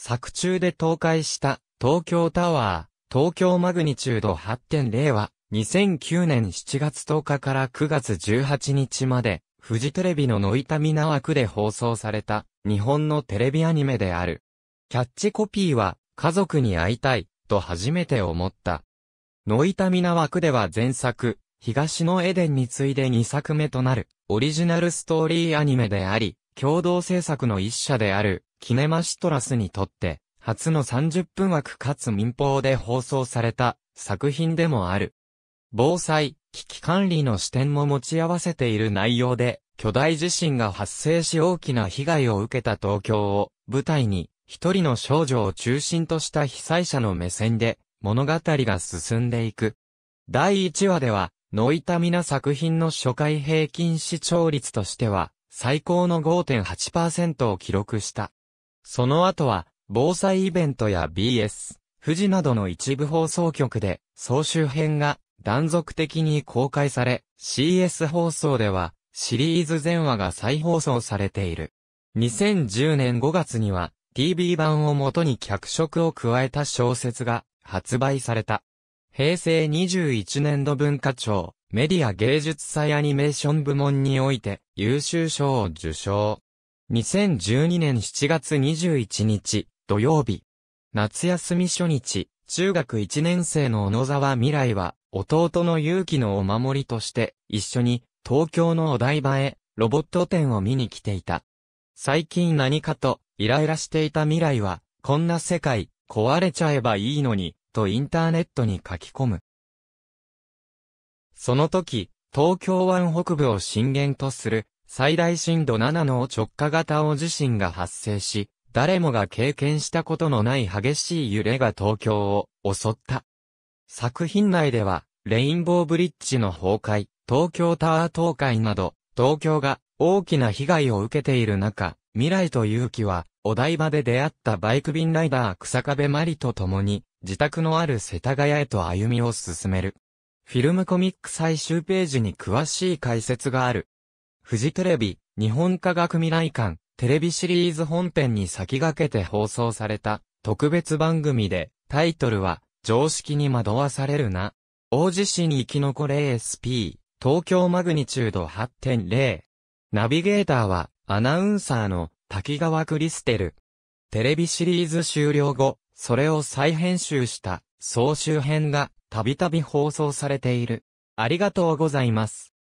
作中で倒壊した東京タワー、東京マグニチュード8.0は、2009年7月10日から9月18日まで、フジテレビのノイタミナ枠で放送された、日本のテレビアニメである。キャッチコピーは、家族に会いたい、と初めて思った。ノイタミナ枠では前作、東のエデンに次いで2作目となる、オリジナルストーリーアニメであり、共同制作の一社である、キネマシトラスにとって、初の30分枠かつ民放で放送された作品でもある。防災、危機管理の視点も持ち合わせている内容で、巨大地震が発生し大きな被害を受けた東京を舞台に、一人の少女を中心とした被災者の目線で物語が進んでいく。第1話では、ノイタミナ作品の初回平均視聴率としては、最高の5.8%を記録した。その後は、防災イベントや BS、富士などの一部放送局で、総集編が断続的に公開され、CS 放送では、シリーズ全話が再放送されている。2010年5月には、TV 版をもとに脚色を加えた小説が発売された。平成21年度文化庁メディア芸術祭アニメーション部門において優秀賞を受賞。2012年7月21日、土曜日。夏休み初日、中学1年生の小野沢未来は、弟の勇気のお守りとして、一緒に、東京のお台場へ、ロボット展を見に来ていた。最近何かと、イライラしていた未来は、こんな世界、壊れちゃえばいいのに、とインターネットに書き込む。その時、東京湾北部を震源とする最大震度7の直下型大地震が発生し、誰もが経験したことのない激しい揺れが東京を襲った。作品内では、レインボーブリッジの崩壊、東京タワー倒壊など、東京が大きな被害を受けている中、未来と勇気は、お台場で出会ったバイク便ライダー草壁マリと共に、自宅のある世田谷へと歩みを進める。フィルムコミック最終ページに詳しい解説がある。フジテレビ、日本科学未来館、テレビシリーズ本編に先駆けて放送された特別番組で、タイトルは、常識に惑わされるな。大地震生き残れ SP、東京マグニチュード8.0。ナビゲーターは、アナウンサーの滝川クリステル。テレビシリーズ終了後、それを再編集した総集編がたびたび放送されている。ありがとうございます。